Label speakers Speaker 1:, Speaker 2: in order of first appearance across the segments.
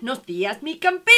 Speaker 1: Buenos días, mi campito.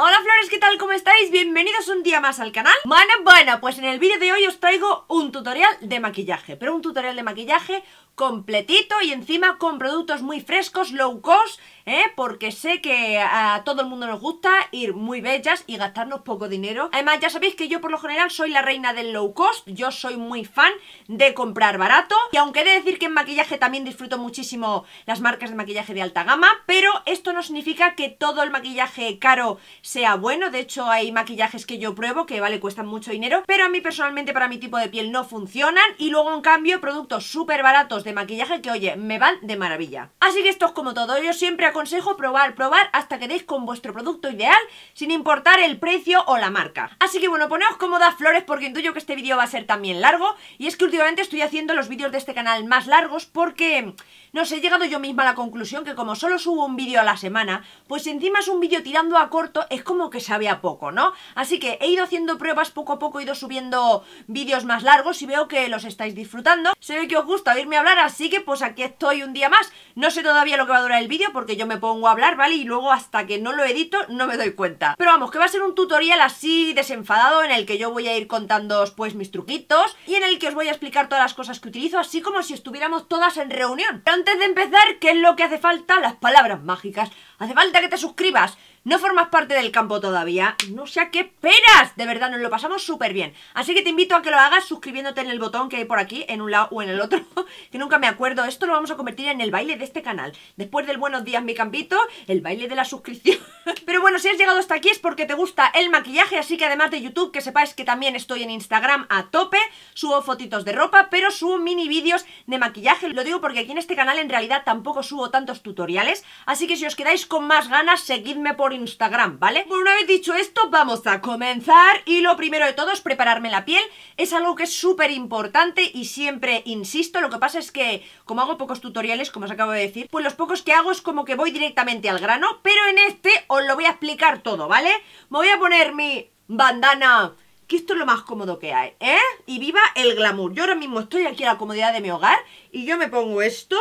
Speaker 1: Hola flores, ¿qué tal? ¿Cómo estáis? Bienvenidos un día más al canal Bueno, Bueno, pues en el vídeo de hoy os traigo un tutorial de maquillaje Pero un tutorial de maquillaje completito y encima con productos muy frescos, low cost ¿eh? Porque sé que a todo el mundo nos gusta ir muy bellas y gastarnos poco dinero. Además, ya sabéis que yo por lo general soy la reina del low cost, yo soy muy fan de comprar barato. Y aunque he de decir que en maquillaje también disfruto muchísimo las marcas de maquillaje de alta gama, pero esto no significa que todo el maquillaje caro sea bueno. De hecho, hay maquillajes que yo pruebo que, vale, cuestan mucho dinero, pero a mí personalmente para mi tipo de piel no funcionan. Y luego, en cambio, productos súper baratos de maquillaje que, oye, me van de maravilla. Así que esto es como todo. Yo siempre aconsejo probar, probar hasta que deis con vuestro producto ideal sin importar el precio o la marca. Así que bueno, poneos cómodas flores porque intuyo que este vídeo va a ser también largo y es que últimamente estoy haciendo los vídeos de este canal más largos porque no sé, he llegado yo misma a la conclusión que como solo subo un vídeo a la semana, pues encima es un vídeo tirando a corto, es como que sabe a poco, ¿no? Así que he ido haciendo pruebas poco a poco, he ido subiendo vídeos más largos y veo que los estáis disfrutando. Se ve que os gusta oírme hablar, así que pues aquí estoy un día más. No sé todavía lo que va a durar el vídeo porque yo me pongo a hablar, ¿vale? Y luego hasta que no lo edito no me doy cuenta. Pero vamos, que va a ser un tutorial así desenfadado en el que yo voy a ir contándoos pues mis truquitos y en el que os voy a explicar todas las cosas que utilizo, así como si estuviéramos todas en reunión antes de empezar, ¿qué es lo que hace falta? Las palabras mágicas. Hace falta que te suscribas no formas parte del campo todavía, no sé a qué esperas. De verdad, nos lo pasamos súper bien. Así que te invito a que lo hagas suscribiéndote en el botón que hay por aquí, en un lado o en el otro, que nunca me acuerdo. Esto lo vamos a convertir en el baile de este canal. Después del buenos días, mi campito, el baile de la suscripción. Pero bueno, si has llegado hasta aquí es porque te gusta el maquillaje, así que además de YouTube, que sepáis que también estoy en Instagram a tope, subo fotitos de ropa, pero subo mini vídeos de maquillaje. Lo digo porque aquí en este canal en realidad tampoco subo tantos tutoriales, así que si os quedáis con más ganas, seguidme por Instagram, ¿vale? Bueno, una vez dicho esto, vamos a comenzar y lo primero de todo es prepararme la piel. Es algo que es súper importante y siempre insisto, lo que pasa es que como hago pocos tutoriales, como os acabo de decir, pues los pocos que hago es como que voy directamente al grano, pero en este os lo voy a explicar todo, ¿vale? Me voy a poner mi bandana que esto es lo más cómodo que hay, ¿eh? Y viva el glamour. Yo ahora mismo estoy aquí en la comodidad de mi hogar y yo me pongo esto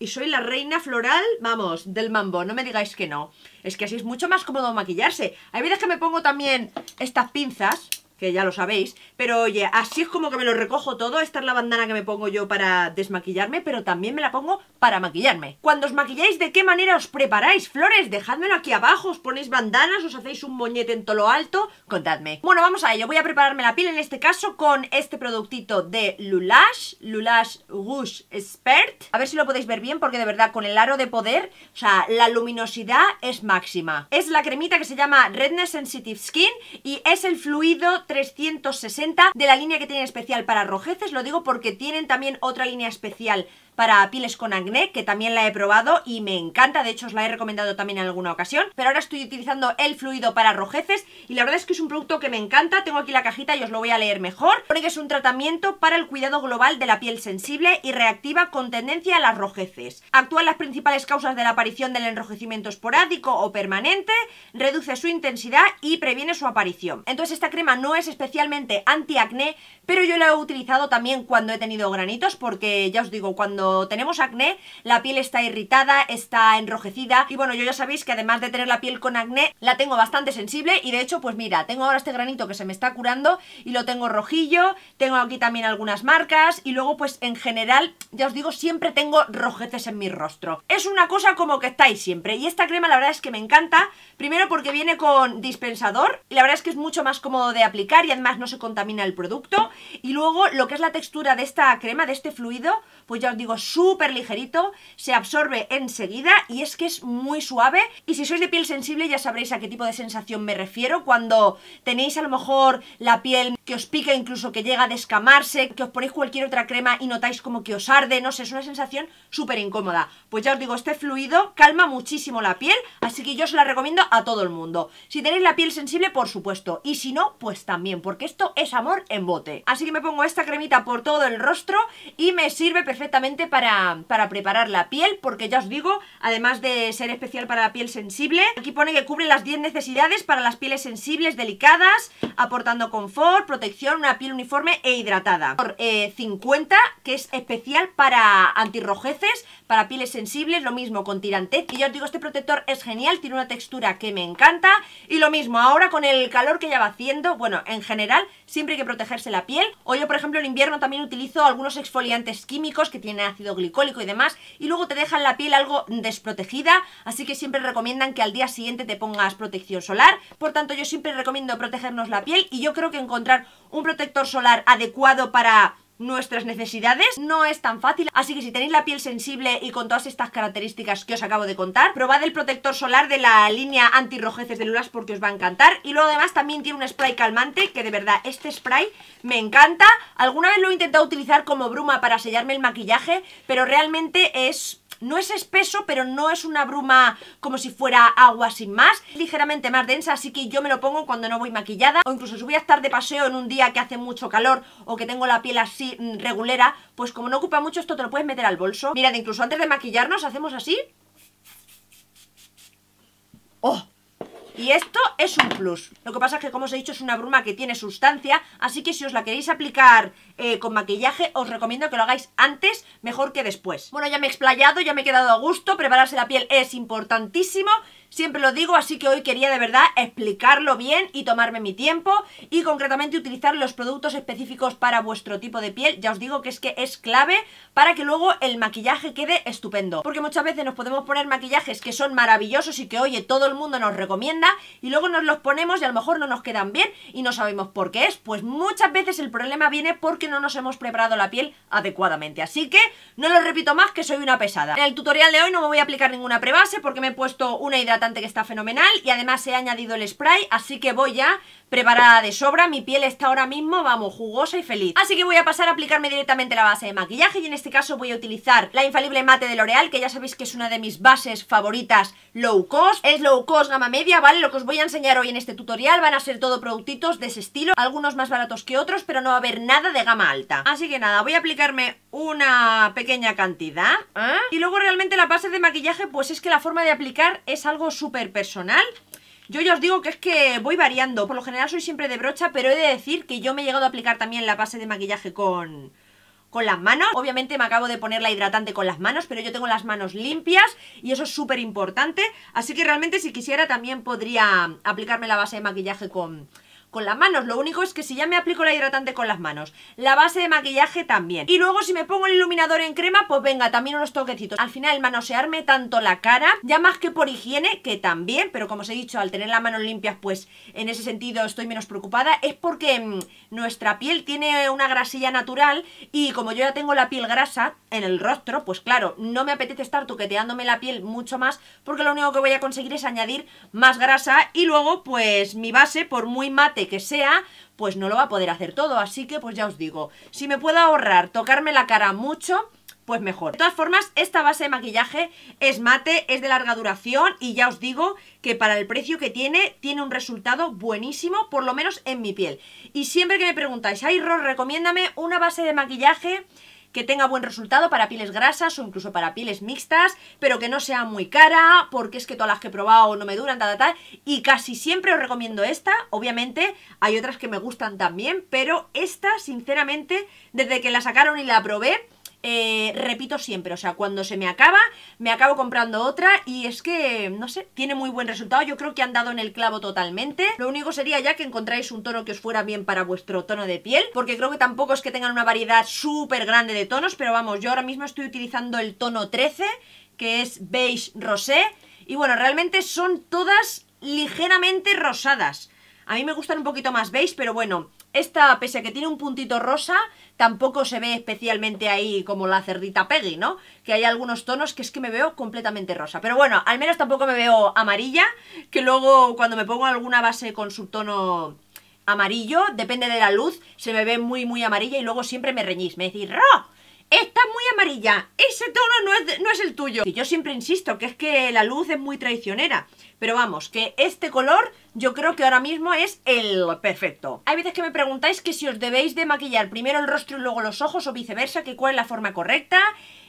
Speaker 1: y soy la reina floral, vamos, del mambo, no me digáis que no. Es que así es mucho más cómodo maquillarse. Hay veces que me pongo también estas pinzas, que ya lo sabéis. Pero oye, así es como que me lo recojo todo. Esta es la bandana que me pongo yo para desmaquillarme, pero también me la pongo para maquillarme. Cuando os maquilláis, ¿de qué manera os preparáis, flores? Dejádmelo aquí abajo, os ponéis bandanas, os hacéis un moñete en todo lo alto, contadme. Bueno, vamos a ello. Voy a prepararme la piel en este caso con este productito de Lulash, Lulash Rouge Expert. A ver si lo podéis ver bien porque de verdad con el aro de poder, o sea, la luminosidad es máxima. Es la cremita que se llama Redness Sensitive Skin y es el fluido 360 de la línea que tienen especial para rojeces, lo digo porque tienen también otra línea especial para pieles con acné, que también la he probado y me encanta, de hecho os la he recomendado también en alguna ocasión, pero ahora estoy utilizando el fluido para rojeces y la verdad es que es un producto que me encanta, tengo aquí la cajita y os lo voy a leer mejor, porque es un tratamiento para el cuidado global de la piel sensible y reactiva con tendencia a las rojeces. Actúa en las principales causas de la aparición del enrojecimiento esporádico o permanente, reduce su intensidad y previene su aparición. Entonces esta crema no es especialmente antiacné, pero yo la he utilizado también cuando he tenido granitos, porque ya os digo, cuando tenemos acné, la piel está irritada, está enrojecida y bueno, yo ya sabéis que además de tener la piel con acné, la tengo bastante sensible y de hecho, pues mira, tengo ahora este granito que se me está curando y lo tengo rojillo, tengo aquí también algunas marcas y luego pues en general, ya os digo, siempre tengo rojeces en mi rostro. Es una cosa como que estáis siempre y esta crema la verdad es que me encanta, primero porque viene con dispensador y la verdad es que es mucho más cómodo de aplicar y además no se contamina el producto y luego lo que es la textura de esta crema, de este fluido, pues ya os digo, súper ligerito, se absorbe enseguida y es que es muy suave. Y si sois de piel sensible ya sabréis a qué tipo de sensación me refiero cuando tenéis a lo mejor la piel que os pica, incluso que llega a descamarse, que os ponéis cualquier otra crema y notáis como que os arde, no sé, es una sensación súper incómoda. Pues ya os digo, este fluido calma muchísimo la piel, así que yo os la recomiendo a todo el mundo. Si tenéis la piel sensible, por supuesto, y si no, pues también, porque esto es amor en bote. Así que me pongo esta cremita por todo el rostro y me sirve perfectamente para, preparar la piel porque ya os digo, además de ser especial para la piel sensible, aquí pone que cubre las 10 necesidades para las pieles sensibles, delicadas, aportando confort, protección, una piel uniforme e hidratada. Por, 50, eh, que es especial para antirrojeces, para pieles sensibles, lo mismo con tirantez. Y ya os digo, este protector es genial, tiene una textura que me encanta. Y lo mismo, ahora con el calor que ya va haciendo, bueno, en general, siempre hay que protegerse la piel. O yo, por ejemplo, en invierno también utilizo algunos exfoliantes químicos que tienen ácido glicólico y demás, y luego te dejan la piel algo desprotegida, así que siempre recomiendan que al día siguiente te pongas protección solar, por tanto yo siempre recomiendo protegernos la piel y yo creo que encontrar un protector solar adecuado para nuestras necesidades no es tan fácil. Así que si tenéis la piel sensible y con todas estas características que os acabo de contar, probad el protector solar de la línea rojeces de Lulas porque os va a encantar. Y luego además también tiene un spray calmante que de verdad este spray me encanta. Alguna vez lo he intentado utilizar como bruma para sellarme el maquillaje, pero realmente es no es espeso, pero no es una bruma como si fuera agua sin más. Es ligeramente más densa, así que yo me lo pongo cuando no voy maquillada. O incluso si voy a estar de paseo en un día que hace mucho calor o que tengo la piel así mm, regulera, pues como no ocupa mucho esto te lo puedes meter al bolso. Mirad, incluso antes de maquillarnos hacemos así. ¡Oh! Y esto es un plus. Lo que pasa es que, como os he dicho, es una bruma que tiene sustancia, así que si os la queréis aplicar eh, con maquillaje, os recomiendo que lo hagáis antes, mejor que después. Bueno, ya me he explayado, ya me he quedado a gusto, prepararse la piel es importantísimo Siempre lo digo, así que hoy quería de verdad explicarlo bien y tomarme mi tiempo y concretamente utilizar los productos específicos para vuestro tipo de piel. Ya os digo que es que es clave para que luego el maquillaje quede estupendo. Porque muchas veces nos podemos poner maquillajes que son maravillosos y que, oye, todo el mundo nos recomienda y luego nos los ponemos y a lo mejor no nos quedan bien y no sabemos por qué es. Pues muchas veces el problema viene porque no nos hemos preparado la piel adecuadamente. Así que no lo repito más que soy una pesada. En el tutorial de hoy no me voy a aplicar ninguna prebase porque me he puesto una hidratación que está fenomenal y además he añadido el spray, así que voy ya preparada de sobra, mi piel está ahora mismo, vamos, jugosa y feliz. Así que voy a pasar a aplicarme directamente la base de maquillaje y en este caso voy a utilizar la infalible mate de L'Oreal, que ya sabéis que es una de mis bases favoritas low cost. Es low cost gama media, ¿vale? Lo que os voy a enseñar hoy en este tutorial van a ser todo productitos de ese estilo, algunos más baratos que otros, pero no va a haber nada de gama alta. Así que nada, voy a aplicarme una pequeña cantidad ¿eh? y luego realmente la base de maquillaje pues es que la forma de aplicar es algo súper personal. Yo ya os digo que es que voy variando. Por lo general soy siempre de brocha, pero he de decir que yo me he llegado a aplicar también la base de maquillaje con, con las manos. Obviamente me acabo de poner la hidratante con las manos, pero yo tengo las manos limpias y eso es súper importante. Así que realmente si quisiera también podría aplicarme la base de maquillaje con con las manos. Lo único es que si ya me aplico la hidratante con las manos, la base de maquillaje también. Y luego si me pongo el iluminador en crema, pues venga, también unos toquecitos. Al final manosearme tanto la cara, ya más que por higiene, que también, pero como os he dicho, al tener las manos limpias, pues en ese sentido estoy menos preocupada, es porque mm, nuestra piel tiene una grasilla natural y como yo ya tengo la piel grasa en el rostro, pues claro, no me apetece estar tuqueteándome la piel mucho más porque lo único que voy a conseguir es añadir más grasa y luego pues mi base, por muy mate que sea, pues no lo va a poder hacer todo. Así que pues ya os digo, si me puedo ahorrar tocarme la cara mucho, pues mejor. De todas formas, esta base de maquillaje es mate, es de larga duración y ya os digo que para el precio que tiene, tiene un resultado buenísimo, por lo menos en mi piel. Y siempre que me preguntáis, ay Rol recomiéndame una base de maquillaje que tenga buen resultado para pieles grasas o incluso para pieles mixtas, pero que no sea muy cara, porque es que todas las que he probado no me duran, tal, Y casi siempre os recomiendo esta, obviamente hay otras que me gustan también, pero esta, sinceramente, desde que la sacaron y la probé, eh, repito siempre, o sea, cuando se me acaba, me acabo comprando otra y es que, no sé, tiene muy buen resultado, yo creo que han dado en el clavo totalmente, lo único sería ya que encontráis un tono que os fuera bien para vuestro tono de piel, porque creo que tampoco es que tengan una variedad súper grande de tonos, pero vamos, yo ahora mismo estoy utilizando el tono 13, que es beige rosé, y bueno, realmente son todas ligeramente rosadas, a mí me gustan un poquito más beige, pero bueno, esta, pese a que tiene un puntito rosa, tampoco se ve especialmente ahí como la cerdita Peggy, ¿no? Que hay algunos tonos que es que me veo completamente rosa. Pero bueno, al menos tampoco me veo amarilla, que luego cuando me pongo alguna base con su tono amarillo, depende de la luz, se me ve muy, muy amarilla y luego siempre me reñís, me decís, ¡Ro! Estás muy amarilla, ese tono no es, no es el tuyo. Y yo siempre insisto que es que la luz es muy traicionera. Pero vamos, que este color yo creo que ahora mismo es el perfecto. Hay veces que me preguntáis que si os debéis de maquillar primero el rostro y luego los ojos o viceversa, que cuál es la forma correcta.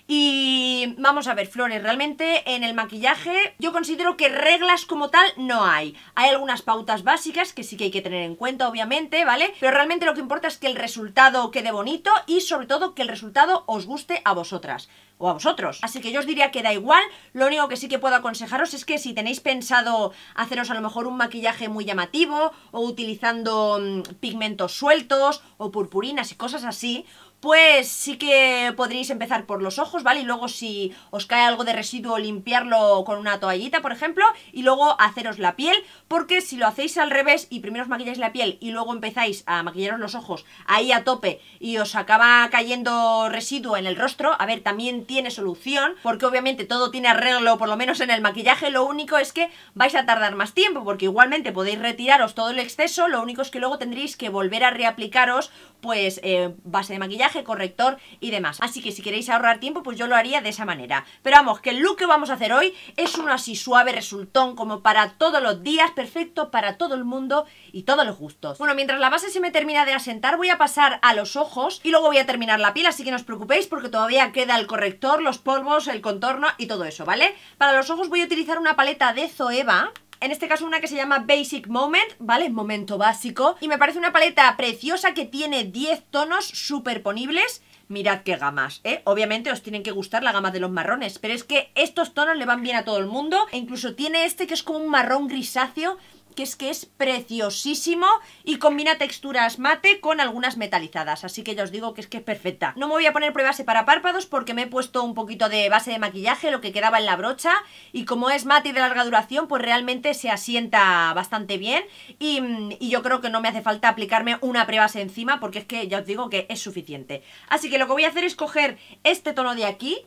Speaker 1: Y vamos a ver, Flores, realmente en el maquillaje yo considero que reglas como tal no hay. Hay algunas pautas básicas que sí que hay que tener en cuenta, obviamente, ¿vale? Pero realmente lo que importa es que el resultado quede bonito y sobre todo que el resultado os guste a vosotras o a vosotros. Así que yo os diría que da igual, lo único que sí que puedo aconsejaros es que si tenéis pensado haceros a lo mejor un maquillaje muy llamativo o utilizando mm, pigmentos sueltos o purpurinas y cosas así, pues sí que podréis empezar por los ojos, ¿vale? Y luego si os cae algo de residuo, limpiarlo con una toallita, por ejemplo, y luego haceros la piel, porque si lo hacéis al revés y primero os maquilláis la piel y luego empezáis a maquillaros los ojos ahí a tope y os acaba cayendo residuo en el rostro, a ver, también tiene solución, porque obviamente todo tiene arreglo, por lo menos en el maquillaje, lo único es que vais a tardar más tiempo, porque igualmente podéis retiraros todo el exceso, lo único es que luego tendréis que volver a reaplicaros, pues, eh, base de maquillaje, corrector y demás. Así que si queréis ahorrar tiempo, pues yo lo haría de esa manera. Pero vamos, que el look que vamos a hacer hoy es uno así suave, resultón, como para todos los días, perfecto para todo el mundo y todos los gustos. Bueno, mientras la base se me termina de asentar, voy a pasar a los ojos y luego voy a terminar la piel, así que no os preocupéis porque todavía queda el corrector, los polvos, el contorno y todo eso, ¿vale? Para los ojos voy a utilizar una paleta de Zoeva en este caso una que se llama Basic Moment, ¿vale? Momento básico. Y me parece una paleta preciosa que tiene 10 tonos superponibles mirad qué gamas, ¿eh? Obviamente os tienen que gustar la gama de los marrones, pero es que estos tonos le van bien a todo el mundo, e incluso tiene este que es como un marrón grisáceo que es que es preciosísimo y combina texturas mate con algunas metalizadas, así que ya os digo que es que es perfecta. No me voy a poner prebase para párpados porque me he puesto un poquito de base de maquillaje, lo que quedaba en la brocha, y como es mate y de larga duración, pues realmente se asienta bastante bien y, y yo creo que no me hace falta aplicarme una prebase encima porque es que ya os digo que es suficiente. Así que lo que voy a hacer es coger este tono de aquí,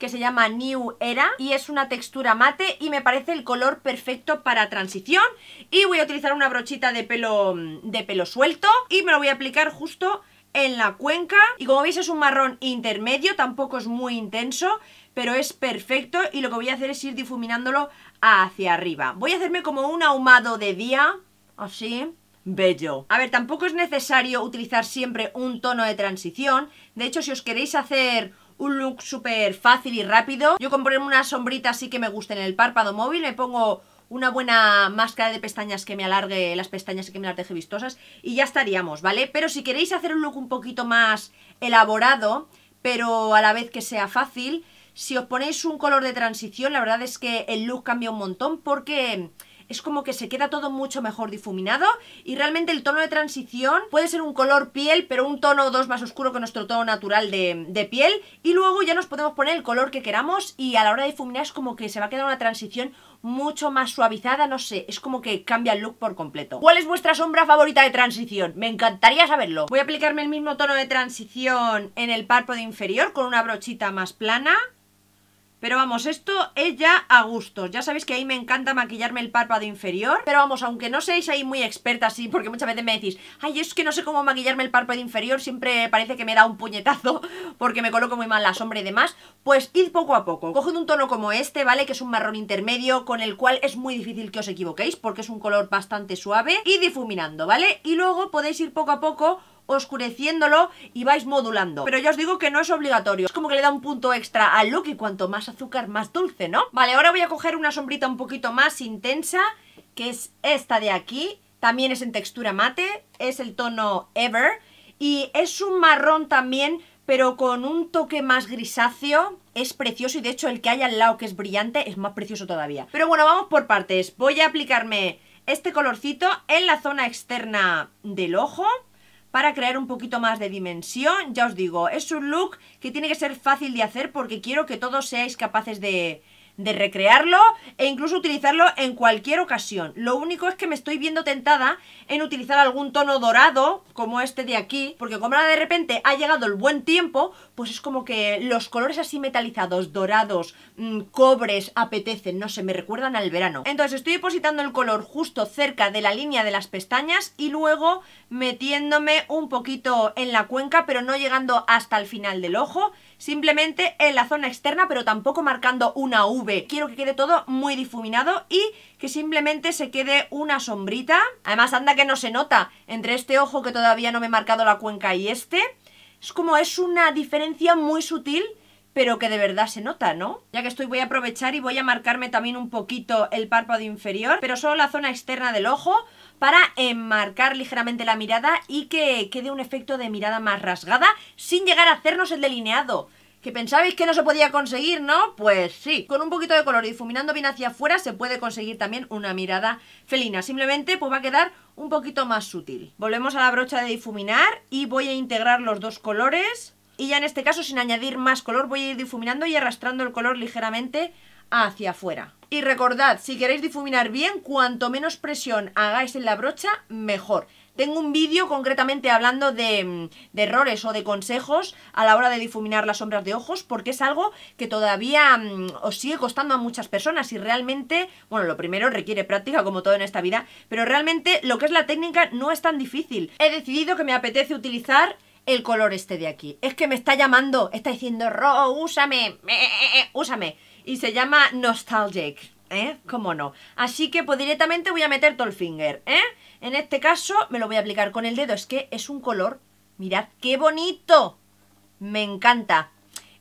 Speaker 1: que se llama New Era y es una textura mate y me parece el color perfecto para transición y voy a utilizar una brochita de pelo, de pelo suelto y me lo voy a aplicar justo en la cuenca y como veis es un marrón intermedio, tampoco es muy intenso pero es perfecto y lo que voy a hacer es ir difuminándolo hacia arriba. Voy a hacerme como un ahumado de día, así, bello. A ver, tampoco es necesario utilizar siempre un tono de transición, de hecho si os queréis hacer un look súper fácil y rápido. Yo compré una sombrita así que me guste en el párpado móvil, me pongo una buena máscara de pestañas que me alargue las pestañas y que me las deje vistosas y ya estaríamos, ¿vale? Pero si queréis hacer un look un poquito más elaborado, pero a la vez que sea fácil, si os ponéis un color de transición, la verdad es que el look cambia un montón porque es como que se queda todo mucho mejor difuminado y realmente el tono de transición puede ser un color piel, pero un tono o dos más oscuro que nuestro tono natural de, de piel y luego ya nos podemos poner el color que queramos y a la hora de difuminar es como que se va a quedar una transición mucho más suavizada, no sé, es como que cambia el look por completo. ¿Cuál es vuestra sombra favorita de transición? Me encantaría saberlo. Voy a aplicarme el mismo tono de transición en el párpado inferior con una brochita más plana pero vamos, esto es ya a gustos. Ya sabéis que ahí me encanta maquillarme el párpado inferior. Pero vamos, aunque no seáis ahí muy expertas, sí, porque muchas veces me decís, ay, es que no sé cómo maquillarme el párpado inferior, siempre parece que me da un puñetazo porque me coloco muy mal la sombra y demás. Pues id poco a poco. Coged un tono como este, ¿vale? Que es un marrón intermedio con el cual es muy difícil que os equivoquéis porque es un color bastante suave. Y difuminando, ¿vale? Y luego podéis ir poco a poco oscureciéndolo y vais modulando. Pero ya os digo que no es obligatorio, es como que le da un punto extra al look y cuanto más azúcar, más dulce, ¿no? Vale, ahora voy a coger una sombrita un poquito más intensa, que es esta de aquí, también es en textura mate, es el tono Ever, y es un marrón también, pero con un toque más grisáceo, es precioso y de hecho el que hay al lado que es brillante es más precioso todavía. Pero bueno, vamos por partes, voy a aplicarme este colorcito en la zona externa del ojo para crear un poquito más de dimensión. Ya os digo, es un look que tiene que ser fácil de hacer porque quiero que todos seáis capaces de, de recrearlo e incluso utilizarlo en cualquier ocasión. Lo único es que me estoy viendo tentada en utilizar algún tono dorado, como este de aquí, porque como ahora de repente ha llegado el buen tiempo, pues es como que los colores así metalizados, dorados, mm, cobres, apetecen, no sé, me recuerdan al verano. Entonces estoy depositando el color justo cerca de la línea de las pestañas y luego metiéndome un poquito en la cuenca, pero no llegando hasta el final del ojo, simplemente en la zona externa, pero tampoco marcando una V. Quiero que quede todo muy difuminado y que simplemente se quede una sombrita. Además, anda que no se nota entre este ojo que todavía no me he marcado la cuenca y este. Es como es una diferencia muy sutil pero que de verdad se nota, ¿no? Ya que estoy voy a aprovechar y voy a marcarme también un poquito el párpado inferior, pero solo la zona externa del ojo para enmarcar ligeramente la mirada y que quede un efecto de mirada más rasgada sin llegar a hacernos el delineado. Que pensabais que no se podía conseguir, ¿no? Pues sí. Con un poquito de color difuminando bien hacia afuera se puede conseguir también una mirada felina. Simplemente pues va a quedar un poquito más sutil. Volvemos a la brocha de difuminar y voy a integrar los dos colores y ya en este caso, sin añadir más color, voy a ir difuminando y arrastrando el color ligeramente hacia afuera. Y recordad, si queréis difuminar bien, cuanto menos presión hagáis en la brocha, mejor. Tengo un vídeo concretamente hablando de, mm, errores o de consejos a la hora de difuminar las sombras de ojos, porque es algo que todavía mm, os sigue costando a muchas personas y realmente, bueno, lo primero requiere práctica como todo en esta vida, pero realmente lo que es la técnica no es tan difícil. He decidido que me apetece utilizar el color este de aquí. Es que me está llamando, está diciendo, Ro, úsame, úsame. Y se llama Nostalgic, ¿eh? ¿Cómo no? Así que pues directamente voy a meter todo el finger, ¿eh? En este caso me lo voy a aplicar con el dedo, es que es un color, mirad, qué bonito. Me encanta.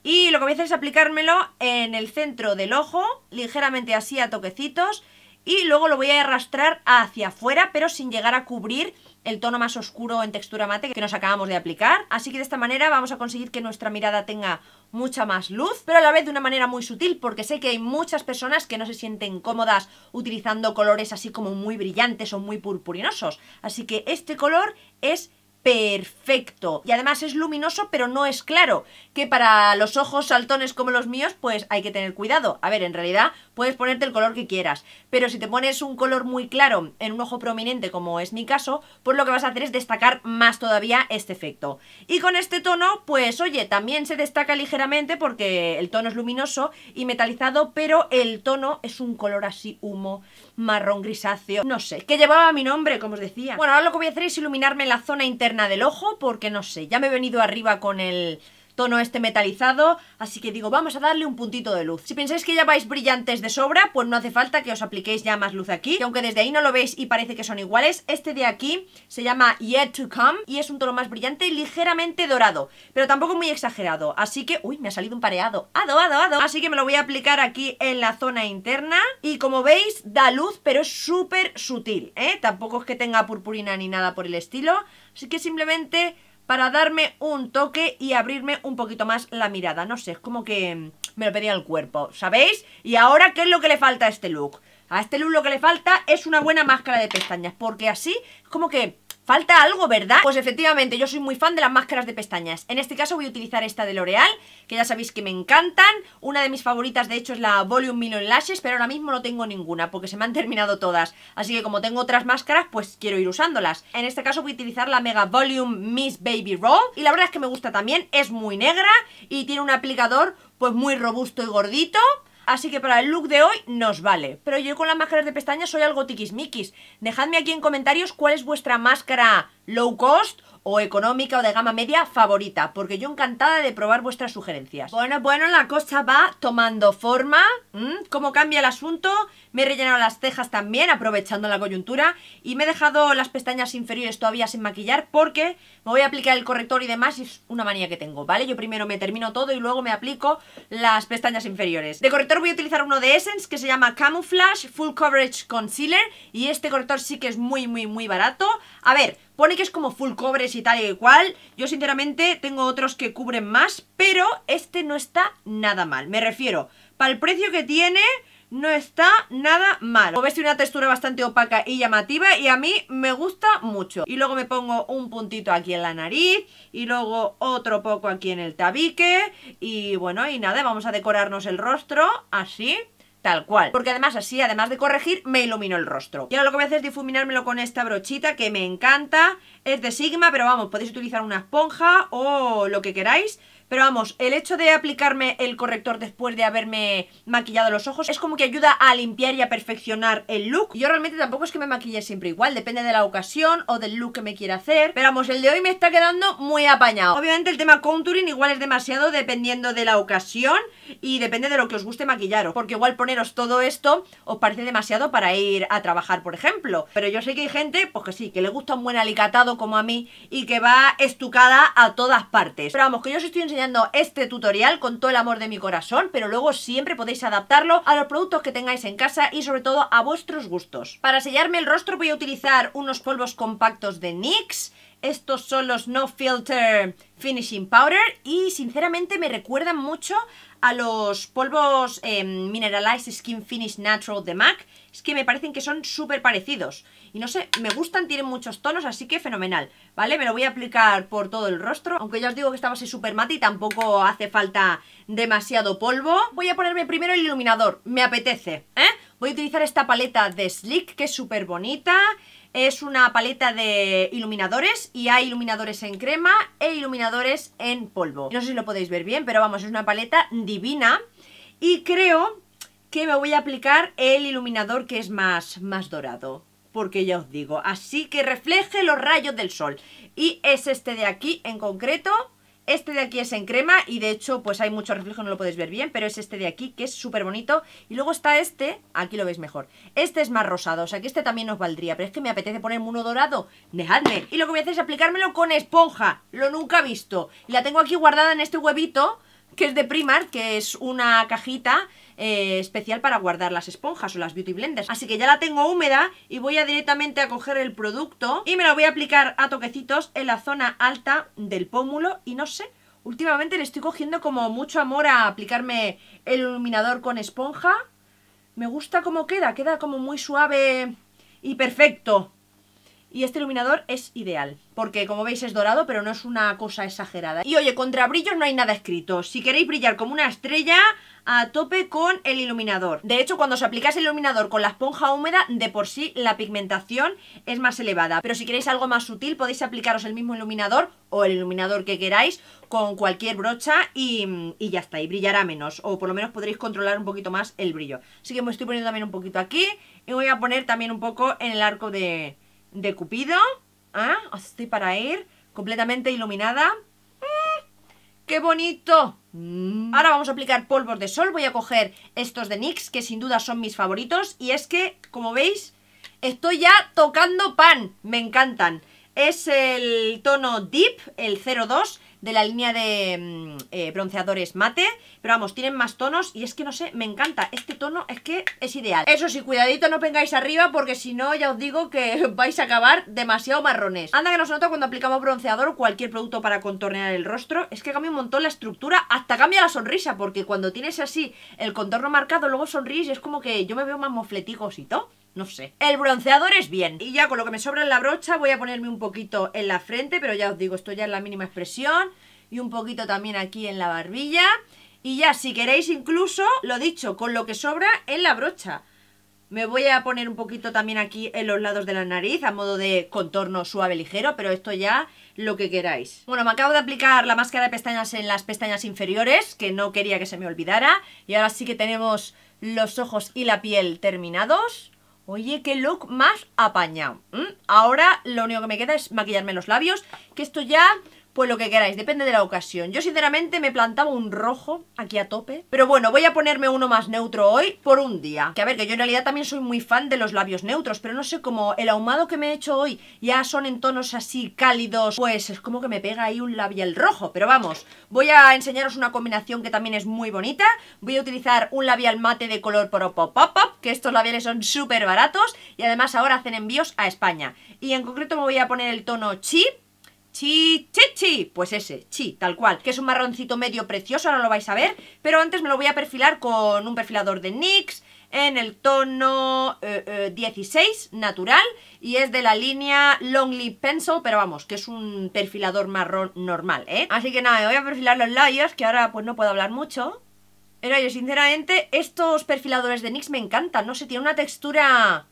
Speaker 1: Y lo que voy a hacer es aplicármelo en el centro del ojo, ligeramente así a toquecitos. Y luego lo voy a arrastrar hacia afuera, pero sin llegar a cubrir el tono más oscuro en textura mate que nos acabamos de aplicar. Así que de esta manera vamos a conseguir que nuestra mirada tenga mucha más luz, pero a la vez de una manera muy sutil, porque sé que hay muchas personas que no se sienten cómodas utilizando colores así como muy brillantes o muy purpurinosos. Así que este color es perfecto. Y además es luminoso, pero no es claro. Que para los ojos saltones como los míos, pues hay que tener cuidado. A ver, en realidad puedes ponerte el color que quieras. Pero si te pones un color muy claro en un ojo prominente, como es mi caso, pues lo que vas a hacer es destacar más todavía este efecto. Y con este tono, pues oye, también se destaca ligeramente porque el tono es luminoso y metalizado, pero el tono es un color así humo marrón grisáceo, no sé, que llevaba mi nombre, como os decía. Bueno, ahora lo que voy a hacer es iluminarme la zona interna del ojo porque no sé, ya me he venido arriba con el tono este metalizado, así que digo, vamos a darle un puntito de luz. Si pensáis que ya vais brillantes de sobra, pues no hace falta que os apliquéis ya más luz aquí, aunque desde ahí no lo veis y parece que son iguales, este de aquí se llama Yet to Come y es un tono más brillante y ligeramente dorado, pero tampoco muy exagerado, así que, uy, me ha salido un pareado, ado, ado, ado, así que me lo voy a aplicar aquí en la zona interna y como veis da luz, pero es súper sutil, ¿eh? Tampoco es que tenga purpurina ni nada por el estilo, así que simplemente para darme un toque y abrirme un poquito más la mirada. No sé, es como que mm, me lo pedía el cuerpo, ¿sabéis? Y ahora, ¿qué es lo que le falta a este look? A este look lo que le falta es una buena máscara de pestañas, porque así es como que Falta algo, ¿verdad? Pues efectivamente, yo soy muy fan de las máscaras de pestañas. En este caso voy a utilizar esta de L'Oreal, que ya sabéis que me encantan. Una de mis favoritas, de hecho, es la Volume Million Lashes, pero ahora mismo no tengo ninguna, porque se me han terminado todas. Así que como tengo otras máscaras, pues quiero ir usándolas. En este caso voy a utilizar la Mega Volume Miss Baby Roll, y la verdad es que me gusta también, es muy negra y tiene un aplicador pues muy robusto y gordito Así que para el look de hoy nos vale. Pero yo con las máscaras de pestañas soy algo tiquismiquis. Dejadme aquí en comentarios cuál es vuestra máscara low cost o económica o de gama media favorita, porque yo encantada de probar vuestras sugerencias. Bueno, bueno, la cosa va tomando forma. ¿Cómo cambia el asunto? Me he rellenado las cejas también, aprovechando la coyuntura, y me he dejado las pestañas inferiores todavía sin maquillar porque me voy a aplicar el corrector y demás, es una manía que tengo, ¿vale? Yo primero me termino todo y luego me aplico las pestañas inferiores. De corrector voy a utilizar uno de Essence que se llama Camouflage Full Coverage Concealer, y este corrector sí que es muy, muy, muy barato. A ver, Pone que es como full cobres y tal y cual. Yo sinceramente tengo otros que cubren más, pero este no está nada mal. Me refiero, para el precio que tiene no está nada mal. Como ves tiene una textura bastante opaca y llamativa y a mí me gusta mucho. Y luego me pongo un puntito aquí en la nariz y luego otro poco aquí en el tabique y bueno, y nada, vamos a decorarnos el rostro así tal cual. Porque además así, además de corregir, me iluminó el rostro. Y ahora lo que voy a hacer es difuminármelo con esta brochita que me encanta. Es de Sigma, pero vamos, podéis utilizar una esponja o lo que queráis. Pero vamos, el hecho de aplicarme el corrector después de haberme maquillado los ojos es como que ayuda a limpiar y a perfeccionar el look. Yo realmente tampoco es que me maquille siempre igual, depende de la ocasión o del look que me quiera hacer. Pero vamos, el de hoy me está quedando muy apañado. Obviamente el tema contouring igual es demasiado dependiendo de la ocasión y depende de lo que os guste maquillaros. Porque igual poneros todo esto os parece demasiado para ir a trabajar, por ejemplo. Pero yo sé que hay gente, pues que sí, que le gusta un buen alicatado como a mí y que va estucada a todas partes. Pero vamos, que yo os estoy enseñando este tutorial con todo el amor de mi corazón, pero luego siempre podéis adaptarlo a los productos que tengáis en casa y sobre todo a vuestros gustos. Para sellarme el rostro voy a utilizar unos polvos compactos de NYX, estos son los No Filter Finishing Powder y sinceramente me recuerdan mucho a los polvos eh, Mineralized Skin Finish Natural de MAC. Es que me parecen que son súper parecidos. Y no sé, me gustan, tienen muchos tonos, así que fenomenal, ¿vale? Me lo voy a aplicar por todo el rostro, aunque ya os digo que estaba así súper mate y tampoco hace falta demasiado polvo. Voy a ponerme primero el iluminador, me apetece, ¿eh? Voy a utilizar esta paleta de Slick, que es súper bonita, es una paleta de iluminadores y hay iluminadores en crema e iluminadores en polvo. No sé si lo podéis ver bien, pero vamos, es una paleta divina y creo que me voy a aplicar el iluminador que es más, más dorado porque ya os digo, así que refleje los rayos del sol. Y es este de aquí en concreto, este de aquí es en crema y de hecho pues hay mucho reflejo, no lo podéis ver bien, pero es este de aquí que es súper bonito. Y luego está este, aquí lo veis mejor, este es más rosado, o sea que este también os valdría, pero es que me apetece ponerme uno dorado, dejadme. Y lo que voy a hacer es aplicármelo con esponja, lo nunca he visto. Y la tengo aquí guardada en este huevito que es de Primark, que es una cajita eh, especial para guardar las esponjas o las beauty blenders. Así que ya la tengo húmeda y voy a directamente a coger el producto y me lo voy a aplicar a toquecitos en la zona alta del pómulo y no sé, últimamente le estoy cogiendo como mucho amor a aplicarme el iluminador con esponja. Me gusta cómo queda, queda como muy suave y perfecto. Y este iluminador es ideal, porque como veis es dorado, pero no es una cosa exagerada. Y oye, contra brillos no hay nada escrito. Si queréis brillar como una estrella, a tope con el iluminador. De hecho, cuando os aplicáis el iluminador con la esponja húmeda, de por sí la pigmentación es más elevada. Pero si queréis algo más sutil, podéis aplicaros el mismo iluminador o el iluminador que queráis con cualquier brocha y, ya está, y brillará menos. O por lo menos podréis controlar un poquito más el brillo. Así que me estoy poniendo también un poquito aquí y voy a poner también un poco en el arco de de Cupido. ¿ah? Estoy para ir completamente iluminada. Mm, ¡Qué bonito! Mm. Ahora vamos a aplicar polvos de sol. Voy a coger estos de NYX, que sin duda son mis favoritos. Y es que, como veis, estoy ya tocando pan. Me encantan. Es el tono Deep, el 02, de la línea de mm, eh, bronceadores mate. Pero vamos, tienen más tonos y es que no sé, me encanta. Este tono es que es ideal. Eso sí, cuidadito, no vengáis arriba porque si no, ya os digo que vais a acabar demasiado marrones. Anda que nos nota cuando aplicamos bronceador o cualquier producto para contornear el rostro. Es que cambia un montón la estructura, hasta cambia la sonrisa porque cuando tienes así el contorno marcado, luego sonríes y es como que yo me veo más mofleticosito. y todo no sé. El bronceador es bien. Y ya con lo que me sobra en la brocha voy a ponerme un poquito en la frente, pero ya os digo, esto ya es la mínima expresión. Y un poquito también aquí en la barbilla. Y ya, si queréis incluso, lo dicho, con lo que sobra en la brocha. Me voy a poner un poquito también aquí en los lados de la nariz, a modo de contorno suave ligero, pero esto ya lo que queráis. Bueno, me acabo de aplicar la máscara de pestañas en las pestañas inferiores, que no quería que se me olvidara. Y ahora sí que tenemos los ojos y la piel terminados. Oye, qué look más apañado. Ahora lo único que me queda es maquillarme los labios, que esto ya pues lo que queráis, depende de la ocasión. Yo sinceramente me plantaba un rojo aquí a tope, pero bueno, voy a ponerme uno más neutro hoy por un día. Que a ver, que yo en realidad también soy muy fan de los labios neutros, pero no sé, como el ahumado que me he hecho hoy ya son en tonos así cálidos, pues es como que me pega ahí un labial rojo. Pero vamos, voy a enseñaros una combinación que también es muy bonita. Voy a utilizar un labial mate de color pop pop pop, que estos labiales son súper baratos y además ahora hacen envíos a España. Y en concreto me voy a poner el tono chip Chi, chi, chi, pues ese, chi, tal cual, que es un marroncito medio precioso, ahora lo vais a ver, pero antes me lo voy a perfilar con un perfilador de NYX en el tono 16, eh, eh, natural, y es de la línea Lip Pencil, pero vamos, que es un perfilador marrón normal, ¿eh? Así que nada, me voy a perfilar los labios, que ahora pues no puedo hablar mucho. Pero yo, sinceramente, estos perfiladores de NYX me encantan, no sé, tiene una textura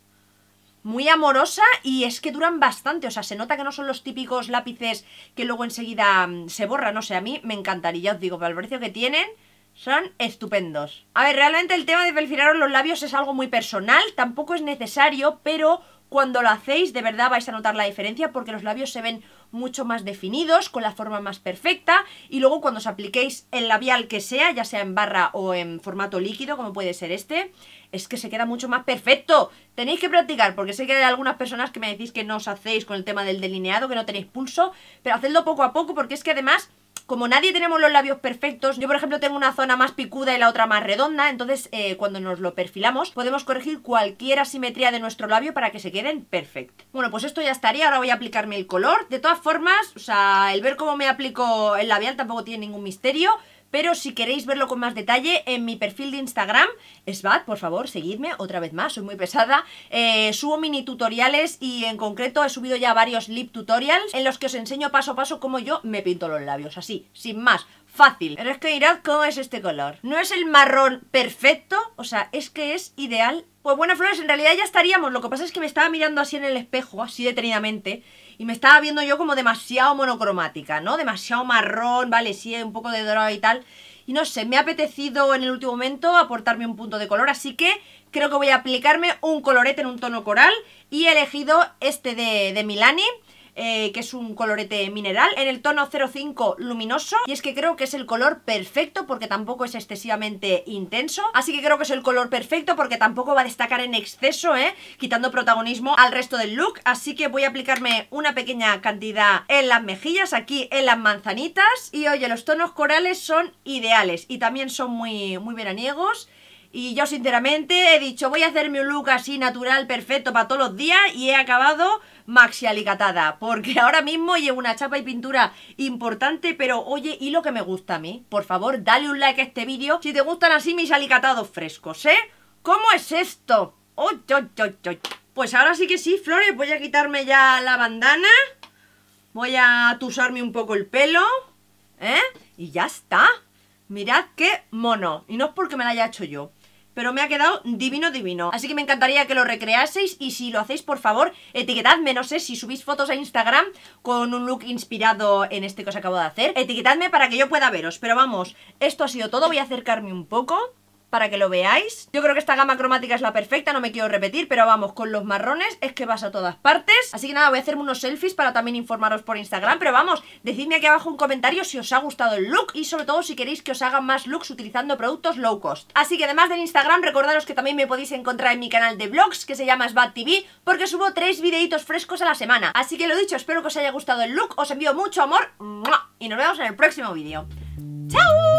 Speaker 1: muy amorosa y es que duran bastante, o sea, se nota que no son los típicos lápices que luego enseguida mm, se borran, no sé, sea, a mí me encantaría, os digo, para el precio que tienen... Son estupendos. A ver, realmente el tema de perfilaros los labios es algo muy personal, tampoco es necesario, pero cuando lo hacéis de verdad vais a notar la diferencia porque los labios se ven mucho más definidos, con la forma más perfecta y luego cuando os apliquéis el labial que sea, ya sea en barra o en formato líquido como puede ser este, es que se queda mucho más perfecto. Tenéis que practicar, porque sé que hay algunas personas que me decís que no os hacéis con el tema del delineado, que no tenéis pulso, pero hacedlo poco a poco, porque es que además como nadie tenemos los labios perfectos, yo por ejemplo tengo una zona más picuda y la otra más redonda, entonces eh, cuando nos lo perfilamos podemos corregir cualquier asimetría de nuestro labio para que se queden perfectos. Bueno, pues esto ya estaría, ahora voy a aplicarme el color. De todas formas, o sea, el ver cómo me aplico el labial tampoco tiene ningún misterio pero si queréis verlo con más detalle en mi perfil de Instagram, esbad, por favor, seguidme otra vez más, soy muy pesada, eh, subo mini tutoriales y en concreto he subido ya varios lip tutorials en los que os enseño paso a paso cómo yo me pinto los labios, así, sin más, fácil. Pero es que mirad cómo es este color. No es el marrón perfecto, o sea, es que es ideal. Pues bueno, Flores, en realidad ya estaríamos, lo que pasa es que me estaba mirando así en el espejo, así detenidamente, y me estaba viendo yo como demasiado monocromática, ¿no? Demasiado marrón, vale, sí, un poco de dorado y tal. Y no sé, me ha apetecido en el último momento aportarme un punto de color, así que creo que voy a aplicarme un colorete en un tono coral y he elegido este de, de Milani. Eh, que es un colorete mineral, en el tono 05 luminoso, y es que creo que es el color perfecto porque tampoco es excesivamente intenso, así que creo que es el color perfecto porque tampoco va a destacar en exceso, ¿eh? quitando protagonismo al resto del look, así que voy a aplicarme una pequeña cantidad en las mejillas, aquí en las manzanitas, y oye, los tonos corales son ideales y también son muy, muy veraniegos, y yo sinceramente he dicho, voy a hacerme un look así natural, perfecto para todos los días y he acabado maxi alicatada. Porque ahora mismo llevo una chapa y pintura importante, pero oye, y lo que me gusta a mí, por favor, dale un like a este vídeo si te gustan así mis alicatados frescos, ¿eh? ¿Cómo es esto? Oh, yo, yo, Pues ahora sí que sí, Flores, voy a quitarme ya la bandana. Voy a tusarme un poco el pelo. ¿Eh? Y ya está. Mirad qué mono. Y no es porque me la haya hecho yo pero me ha quedado divino, divino. Así que me encantaría que lo recreaseis y si lo hacéis, por favor, etiquetadme, no sé, si subís fotos a Instagram con un look inspirado en este que os acabo de hacer, etiquetadme para que yo pueda veros. Pero vamos, esto ha sido todo, voy a acercarme un poco para que lo veáis. Yo creo que esta gama cromática es la perfecta, no me quiero repetir, pero vamos, con los marrones es que vas a todas partes. Así que nada, voy a hacerme unos selfies para también informaros por Instagram, pero vamos, decidme aquí abajo un comentario si os ha gustado el look y sobre todo si queréis que os haga más looks utilizando productos low cost. Así que además del Instagram, recordaros que también me podéis encontrar en mi canal de vlogs, que se llama SBATTV, TV, porque subo tres videitos frescos a la semana. Así que lo dicho, espero que os haya gustado el look, os envío mucho amor y nos vemos en el próximo vídeo. ¡Chao!